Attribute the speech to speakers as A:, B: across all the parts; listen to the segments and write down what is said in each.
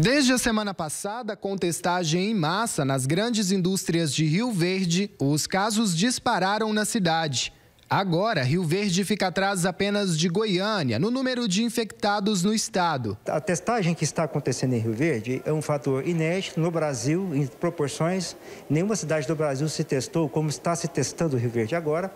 A: Desde a semana passada, com testagem em massa nas grandes indústrias de Rio Verde, os casos dispararam na cidade. Agora, Rio Verde fica atrás apenas de Goiânia no número de infectados no estado. A testagem que está
B: acontecendo em Rio Verde é um fator inédito no Brasil, em proporções. Nenhuma cidade do Brasil se testou como está se testando Rio Verde agora.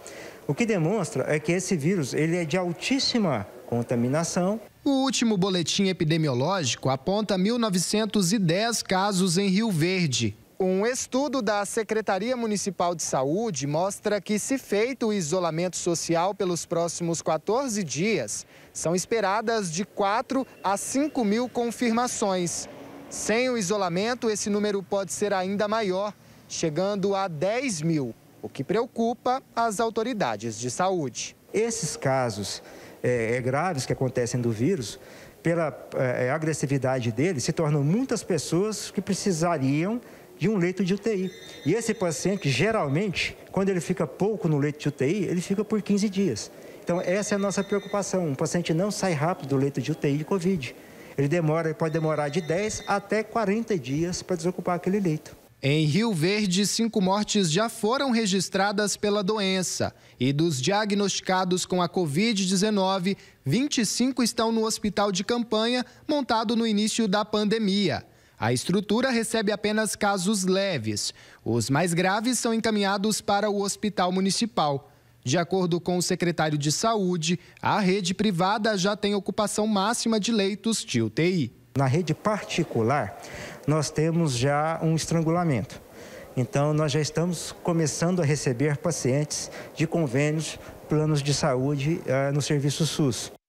B: O que demonstra é que esse vírus ele
A: é de altíssima contaminação. O último boletim epidemiológico aponta 1.910 casos em Rio Verde. Um estudo da Secretaria Municipal de Saúde mostra que, se feito o isolamento social pelos próximos 14 dias, são esperadas de 4 a 5 mil confirmações. Sem o isolamento, esse número pode ser ainda maior, chegando a 10 mil, o que preocupa as autoridades de saúde. Esses casos
B: é, é, graves que acontecem do vírus, pela é, é, agressividade dele, se tornam muitas pessoas que precisariam de um leito de UTI. E esse paciente, geralmente, quando ele fica pouco no leito de UTI, ele fica por 15 dias. Então, essa é a nossa preocupação. Um paciente não sai rápido do leito de UTI de Covid. Ele demora, ele pode demorar
A: de 10 até 40 dias para desocupar aquele leito. Em Rio Verde, cinco mortes já foram registradas pela doença. E dos diagnosticados com a Covid-19, 25 estão no hospital de campanha montado no início da pandemia. A estrutura recebe apenas casos leves. Os mais graves são encaminhados para o hospital municipal. De acordo com o secretário de Saúde, a rede privada já tem ocupação máxima de leitos de UTI. Na rede
B: particular, nós temos já um estrangulamento. Então, nós já estamos começando a receber pacientes de convênios, planos de saúde eh, no serviço SUS.